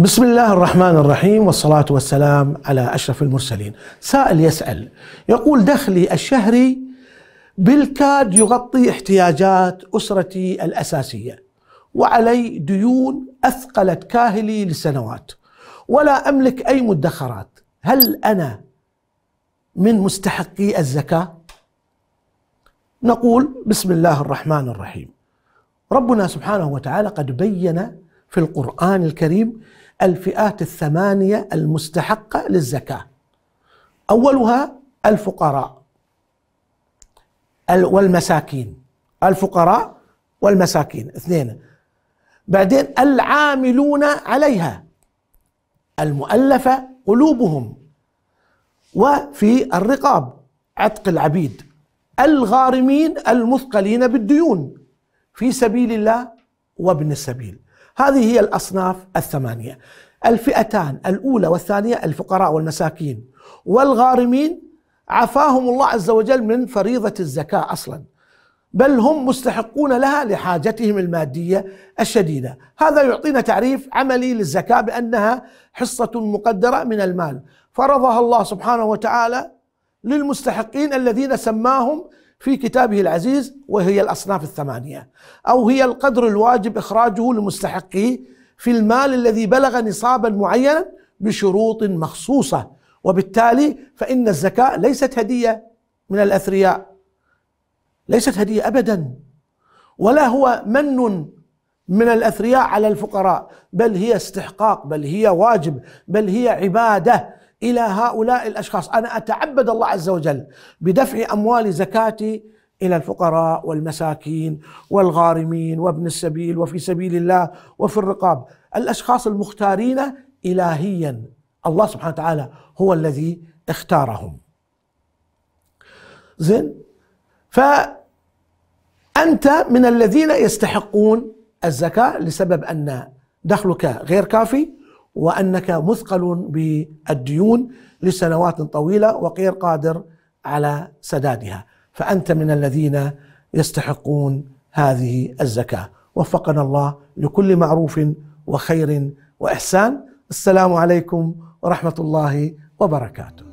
بسم الله الرحمن الرحيم والصلاة والسلام على أشرف المرسلين سائل يسأل يقول دخلي الشهري بالكاد يغطي احتياجات أسرتي الأساسية وعلي ديون أثقلت كاهلي لسنوات ولا أملك أي مدخرات هل أنا من مستحقي الزكاة؟ نقول بسم الله الرحمن الرحيم ربنا سبحانه وتعالى قد بين في القرآن الكريم الفئات الثمانية المستحقة للزكاة أولها الفقراء والمساكين الفقراء والمساكين اثنين بعدين العاملون عليها المؤلفة قلوبهم وفي الرقاب عتق العبيد الغارمين المثقلين بالديون في سبيل الله وابن السبيل هذه هي الأصناف الثمانية الفئتان الأولى والثانية الفقراء والمساكين والغارمين عفاهم الله عز وجل من فريضة الزكاة أصلا بل هم مستحقون لها لحاجتهم المادية الشديدة هذا يعطينا تعريف عملي للزكاة بأنها حصة مقدرة من المال فرضها الله سبحانه وتعالى للمستحقين الذين سماهم في كتابه العزيز وهي الأصناف الثمانية أو هي القدر الواجب إخراجه لمستحقه في المال الذي بلغ نصابا معينا بشروط مخصوصة وبالتالي فإن الزكاة ليست هدية من الأثرياء ليست هدية أبدا ولا هو من من الأثرياء على الفقراء بل هي استحقاق بل هي واجب بل هي عبادة الى هؤلاء الاشخاص، انا اتعبد الله عز وجل بدفع اموال زكاتي الى الفقراء والمساكين والغارمين وابن السبيل وفي سبيل الله وفي الرقاب، الاشخاص المختارين الهيا، الله سبحانه وتعالى هو الذي اختارهم. زين؟ فانت من الذين يستحقون الزكاه لسبب ان دخلك غير كافي وأنك مثقل بالديون لسنوات طويلة وغير قادر على سدادها فأنت من الذين يستحقون هذه الزكاة وفقنا الله لكل معروف وخير وإحسان السلام عليكم ورحمة الله وبركاته